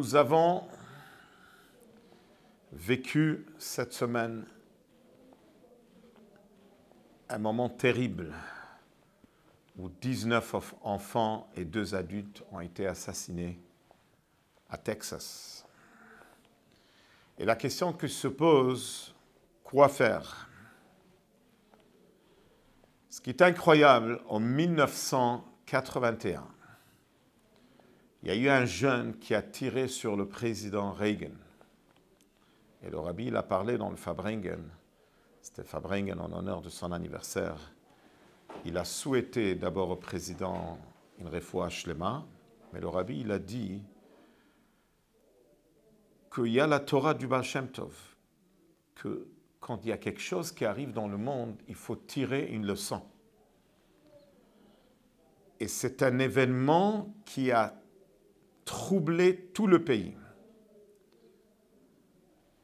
Nous avons vécu cette semaine un moment terrible où 19 enfants et deux adultes ont été assassinés à Texas. Et la question que se pose, quoi faire Ce qui est incroyable, en 1981, il y a eu un jeune qui a tiré sur le président Reagan. Et le rabbi, il a parlé dans le Fabringen. C'était Fabringen en honneur de son anniversaire. Il a souhaité d'abord au président une réfoua Shlema, mais le rabbi, il a dit qu'il y a la Torah du Baal Tov, que quand il y a quelque chose qui arrive dans le monde, il faut tirer une leçon. Et c'est un événement qui a troubler tout le pays.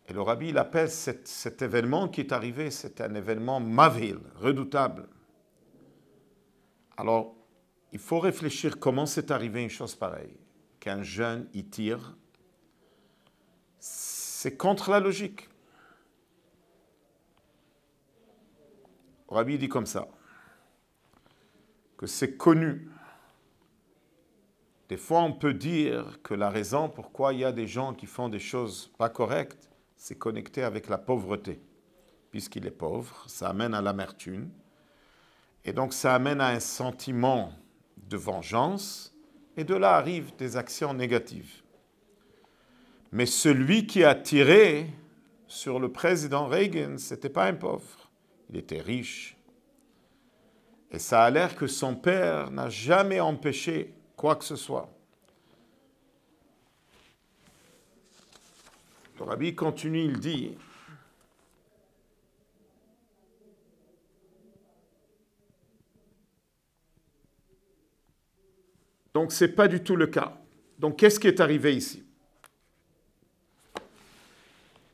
Et le rabbi, il appelle cet, événement qui est arrivé, c'est un événement mavil, redoutable. Alors, il faut réfléchir comment c'est arrivé une chose pareille, qu'un jeune y tire. C'est contre la logique. Le rabbi dit comme ça, que c'est connu des fois, on peut dire que la raison pourquoi il y a des gens qui font des choses pas correctes, c'est connecté avec la pauvreté. Puisqu'il est pauvre, ça amène à l'amertume. Et donc, ça amène à un sentiment de vengeance. Et de là arrivent des actions négatives. Mais celui qui a tiré sur le président Reagan, c'était pas un pauvre. Il était riche. Et ça a l'air que son père n'a jamais empêché quoi que ce soit. Le rabbi continue, il dit, Donc ce n'est pas du tout le cas. Donc qu'est-ce qui est arrivé ici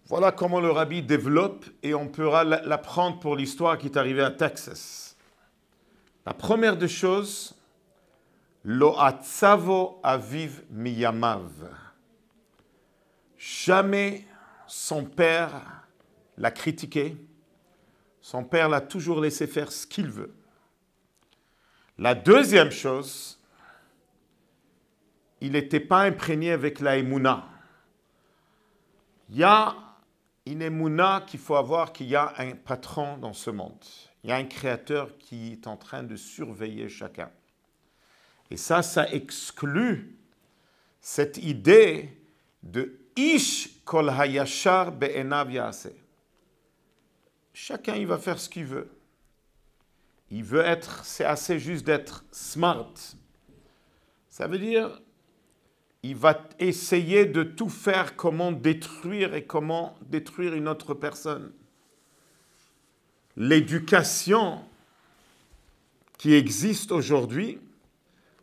Voilà comment le rabbi développe et on pourra l'apprendre pour l'histoire qui est arrivée à Texas. La première des choses, Lo aviv miyamav. Jamais son père l'a critiqué. Son père l'a toujours laissé faire ce qu'il veut. La deuxième chose, il n'était pas imprégné avec la Il y a une qu'il faut avoir, qu'il y a un patron dans ce monde. Il y a un créateur qui est en train de surveiller chacun. Et ça, ça exclut cette idée de Ish kol hayashar be'enav Chacun, il va faire ce qu'il veut. Il veut être, c'est assez juste d'être smart. Ça veut dire, il va essayer de tout faire comment détruire et comment détruire une autre personne. L'éducation qui existe aujourd'hui,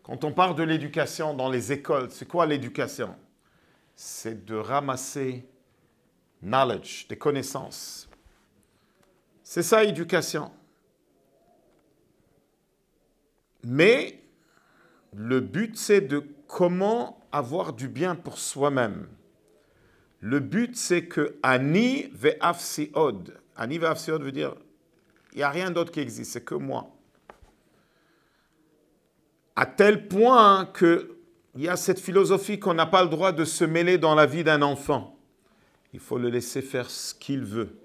quand on parle de l'éducation dans les écoles, c'est quoi l'éducation C'est de ramasser knowledge, des connaissances. C'est ça, l'éducation. Mais le but, c'est de comment avoir du bien pour soi-même. Le but, c'est que Ani ve'afsiod. Ani ve'afsiod veut dire il n'y a rien d'autre qui existe, c'est que moi. À tel point qu'il y a cette philosophie qu'on n'a pas le droit de se mêler dans la vie d'un enfant. Il faut le laisser faire ce qu'il veut.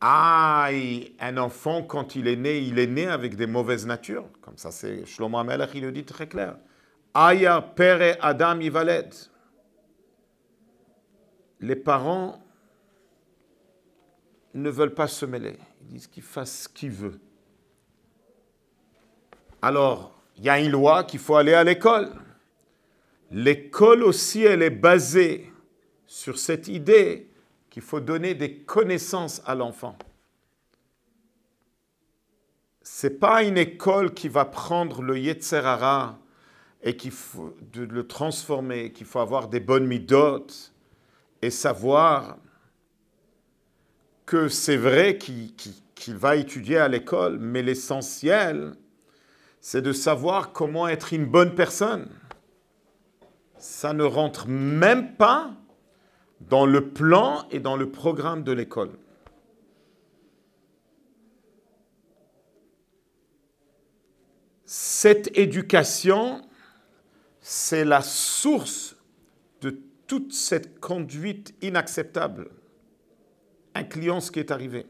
Ah, un enfant, quand il est né, il est né avec des mauvaises natures. Comme ça, c'est Shlomo Amelech, il le dit très clair. père et Adam, Ivaled. Les parents ne veulent pas se mêler. Ils disent qu'il fasse ce qu'il veut. Alors, il y a une loi qu'il faut aller à l'école. L'école aussi, elle est basée sur cette idée qu'il faut donner des connaissances à l'enfant. Ce n'est pas une école qui va prendre le Yetzerara et qui le transformer, qu'il faut avoir des bonnes midotes et savoir que c'est vrai qu'il va étudier à l'école, mais l'essentiel, c'est de savoir comment être une bonne personne. Ça ne rentre même pas dans le plan et dans le programme de l'école. Cette éducation, c'est la source de toute cette conduite inacceptable. Un client, ce qui est arrivé.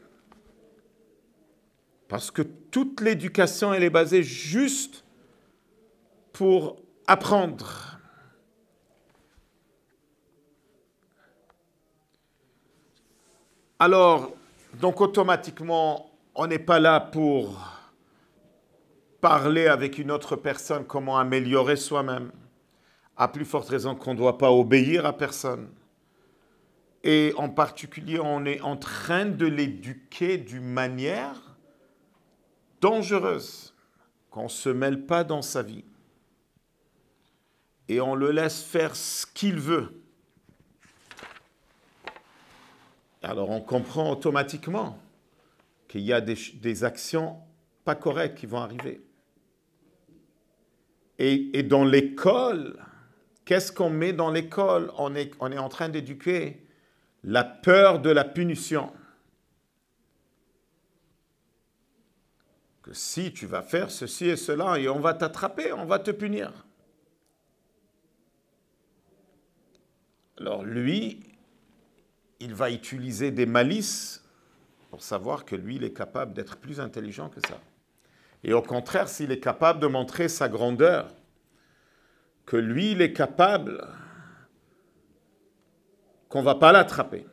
Parce que toute l'éducation, elle est basée juste pour apprendre. Alors, donc automatiquement, on n'est pas là pour parler avec une autre personne comment améliorer soi-même. À plus forte raison qu'on ne doit pas obéir à personne. Et en particulier, on est en train de l'éduquer d'une manière dangereuse, qu'on ne se mêle pas dans sa vie et on le laisse faire ce qu'il veut. Alors on comprend automatiquement qu'il y a des, actions pas correctes qui vont arriver. Et, dans l'école, qu'est-ce qu'on met dans l'école on est, on est en train d'éduquer la peur de la punition. que si tu vas faire ceci et cela, et on va t'attraper, on va te punir. Alors lui, il va utiliser des malices pour savoir que lui, il est capable d'être plus intelligent que ça. Et au contraire, s'il est capable de montrer sa grandeur, que lui, il est capable qu'on ne va pas l'attraper.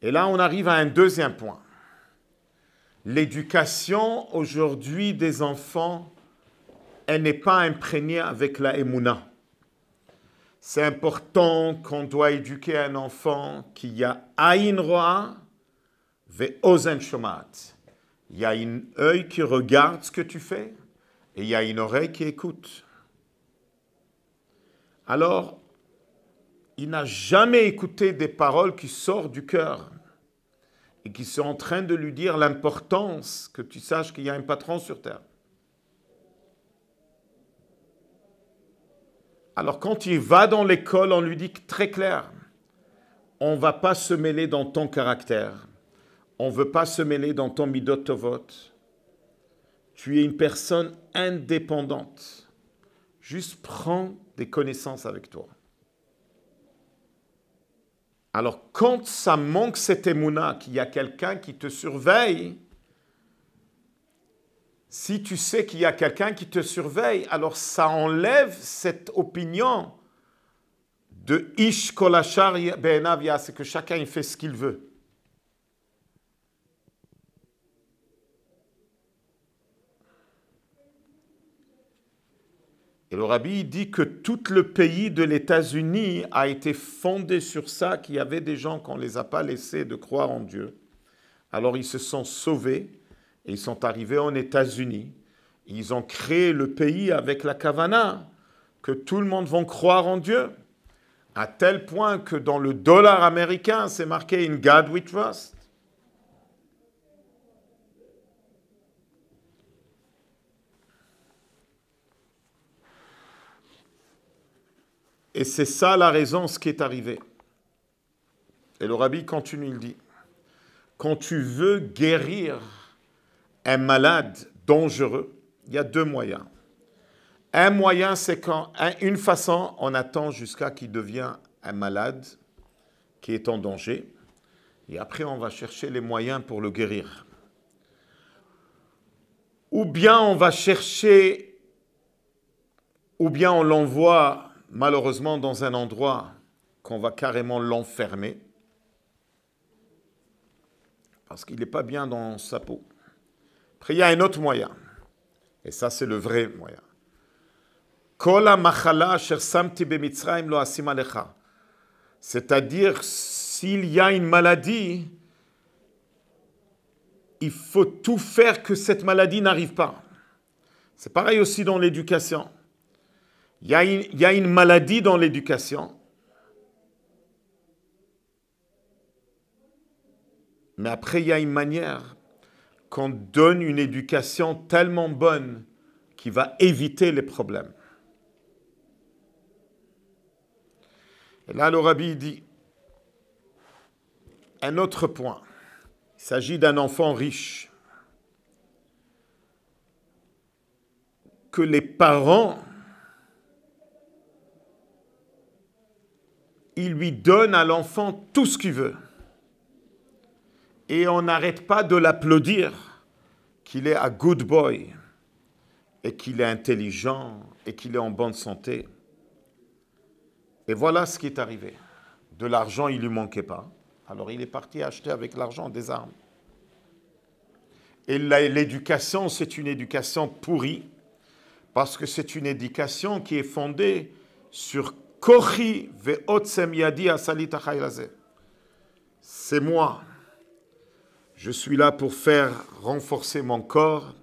Et là, on arrive à un deuxième point l'éducation aujourd'hui des enfants, elle n'est pas imprégnée avec la émouna. C'est important qu'on doit éduquer un enfant qui a ve Ozen Il y a un œil qui regarde ce que tu fais et il y a une oreille qui écoute. Alors, il n'a jamais écouté des paroles qui sortent du cœur, qui sont en train de lui dire l'importance que tu saches qu'il y a un patron sur terre. Alors quand il va dans l'école, on lui dit très clair, on ne va pas se mêler dans ton caractère, on ne veut pas se mêler dans ton midotovot. Tu es une personne indépendante. Juste prends des connaissances avec toi. Alors quand ça manque cette émouna, qu'il y a quelqu'un qui te surveille, si tu sais qu'il y a quelqu'un qui te surveille, alors ça enlève cette opinion de Ish Kolachar ben c'est que chacun il fait ce qu'il veut. Et le rabbi dit que tout le pays de l'États-Unis a été fondé sur ça, qu'il y avait des gens qu'on ne les a pas laissés de croire en Dieu. Alors ils se sont sauvés et ils sont arrivés en États-Unis. Ils ont créé le pays avec la Kavana, que tout le monde va croire en Dieu. À tel point que dans le dollar américain, c'est marqué In God we trust. Et c'est ça la raison, ce qui est arrivé. Et le rabbi continue, il dit, quand tu veux guérir un malade dangereux, il y a deux moyens. Un moyen, c'est quand, une façon, on attend jusqu'à qu'il devient un malade qui est en danger, et après on va chercher les moyens pour le guérir. Ou bien on va chercher, ou bien on l'envoie malheureusement dans un endroit qu'on va carrément l'enfermer, parce qu'il n'est pas bien dans sa peau. Après, il y a un autre moyen, et ça c'est le vrai moyen. C'est-à-dire, s'il y a une maladie, il faut tout faire que cette maladie n'arrive pas. C'est pareil aussi dans l'éducation. Il y, a une, maladie dans l'éducation. Mais après, il y a une manière qu'on donne une éducation tellement bonne qui va éviter les problèmes. Et là, le rabbi dit un autre point. Il s'agit d'un enfant riche. Que les parents il lui donne à l'enfant tout ce qu'il veut. Et on n'arrête pas de l'applaudir qu'il est un good boy et qu'il est intelligent et qu'il est en bonne santé. Et voilà ce qui est arrivé. De l'argent, il ne lui manquait pas. Alors il est parti acheter avec l'argent des armes. Et l'éducation, c'est une éducation pourrie, parce que c'est une éducation qui est fondée sur Kochi yadi asalit C'est moi. Je suis là pour faire renforcer mon corps.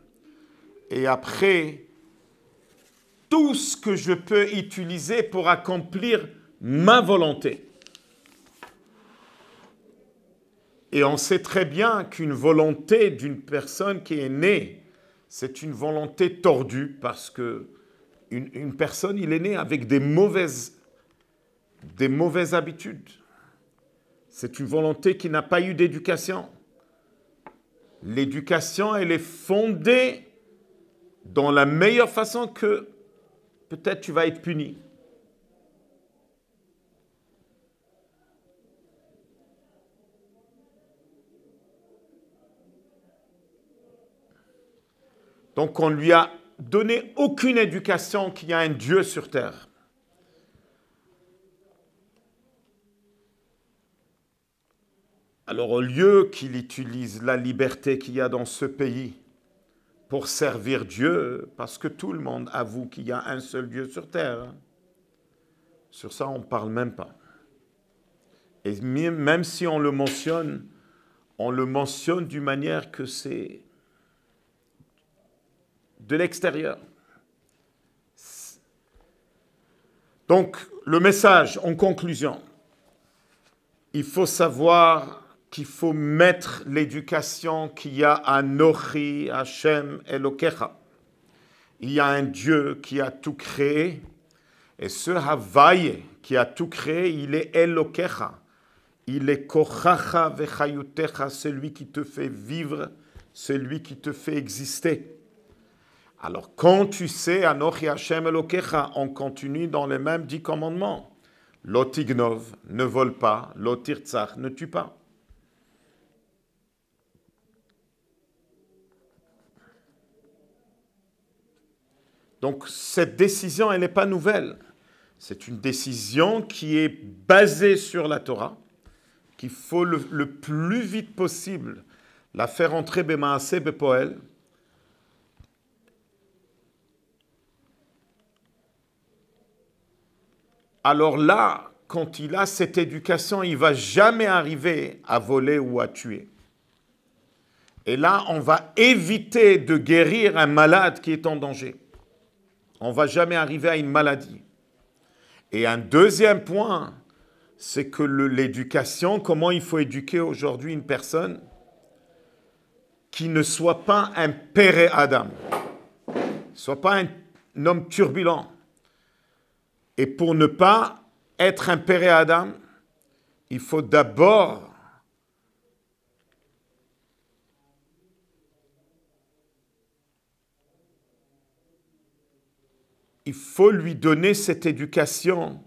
Et après, tout ce que je peux utiliser pour accomplir ma volonté. Et on sait très bien qu'une volonté d'une personne qui est née, c'est une volonté tordue parce que une personne, il est né avec des mauvaises des mauvaises habitudes. C'est une volonté qui n'a pas eu d'éducation. L'éducation, elle est fondée dans la meilleure façon que peut-être tu vas être puni. Donc on lui a donné aucune éducation qu'il y a un Dieu sur terre. au lieu qu'il utilise la liberté qu'il y a dans ce pays pour servir Dieu, parce que tout le monde avoue qu'il y a un seul Dieu sur terre, sur ça on ne parle même pas. Et même si on le mentionne, on le mentionne d'une manière que c'est de l'extérieur. Donc, le message en conclusion, il faut savoir qu'il faut mettre l'éducation qu'il y a à Nochi, Hashem Elokecha. Il y a un Dieu qui a tout créé, et ce Havaye qui a tout créé, il est Elokecha. Il est Kochacha Vechayutecha, celui qui te fait vivre, celui qui te fait exister. Alors quand tu sais Anochi Hashem Elokecha, on continue dans les mêmes dix commandements. Lotignov, ne vole pas. Lotirtsach, ne tue pas. Donc cette décision, elle n'est pas nouvelle. C'est une décision qui est basée sur la Torah, qu'il faut le, plus vite possible la faire entrer Bemaase Bepoel. Alors là, quand il a cette éducation, il va jamais arriver à voler ou à tuer. Et là, on va éviter de guérir un malade qui est en danger on va jamais arriver à une maladie. Et un deuxième point, c'est que l'éducation, comment il faut éduquer aujourd'hui une personne qui ne soit pas un père Adam, soit pas un, homme turbulent. Et pour ne pas être un père Adam, il faut d'abord il faut lui donner cette éducation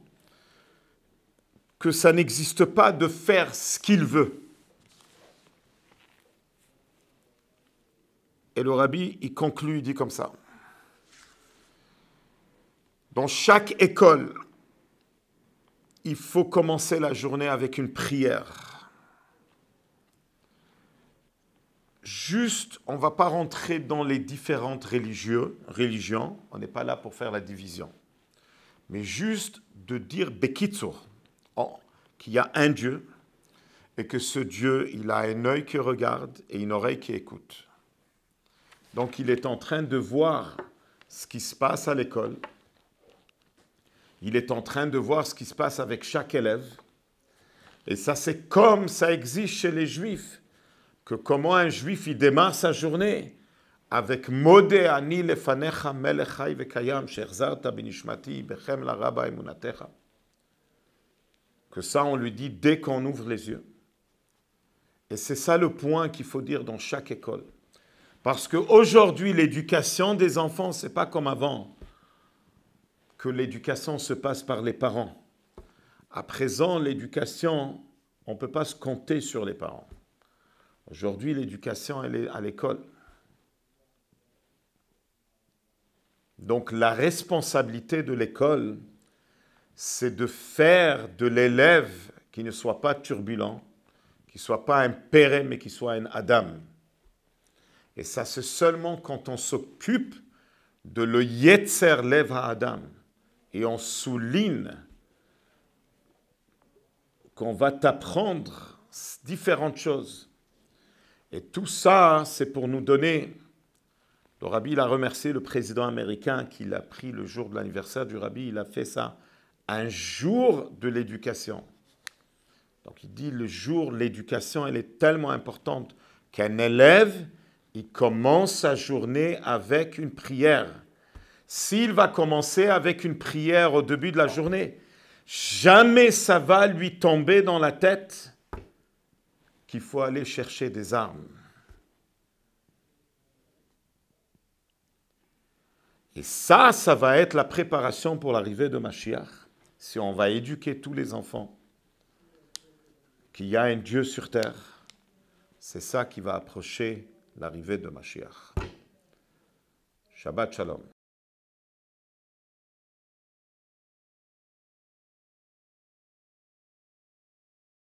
que ça n'existe pas de faire ce qu'il veut. Et le rabbi, il conclut, il dit comme ça. Dans chaque école, il faut commencer la journée avec une prière. juste, on ne va pas rentrer dans les différentes religieux, religions, on n'est pas là pour faire la division, mais juste de dire Bekitsur, qu'il y a un Dieu et que ce Dieu, il a un œil qui regarde et une oreille qui écoute. Donc il est en train de voir ce qui se passe à l'école, il est en train de voir ce qui se passe avec chaque élève, et ça c'est comme ça existe chez les Juifs que comment un juif il démarre sa journée avec Mode ani vekayam binishmati bechem la rabba Que ça, on lui dit dès qu'on ouvre les yeux. Et c'est ça le point qu'il faut dire dans chaque école. Parce qu'aujourd'hui, l'éducation des enfants, n'est pas comme avant, que l'éducation se passe par les parents. À présent, l'éducation, on ne peut pas se compter sur les parents. Aujourd'hui, l'éducation, elle est à l'école. Donc la responsabilité de l'école, c'est de faire de l'élève qui ne soit pas turbulent, qui ne soit pas un péré, mais qui soit un Adam. Et ça, c'est seulement quand on s'occupe de le Yetzer Lev à Adam et on souligne qu'on va t'apprendre différentes choses et tout ça, c'est pour nous donner. Le rabbi, il a remercié le président américain qui l'a pris le jour de l'anniversaire du rabbi. Il a fait ça un jour de l'éducation. Donc il dit le jour, l'éducation, elle est tellement importante qu'un élève, il commence sa journée avec une prière. S'il va commencer avec une prière au début de la journée, jamais ça va lui tomber dans la tête qu'il faut aller chercher des armes. Et ça, ça va être la préparation pour l'arrivée de Mashiach. Si on va éduquer tous les enfants qu'il y a un Dieu sur terre, c'est ça qui va approcher l'arrivée de Mashiach. Shabbat Shalom.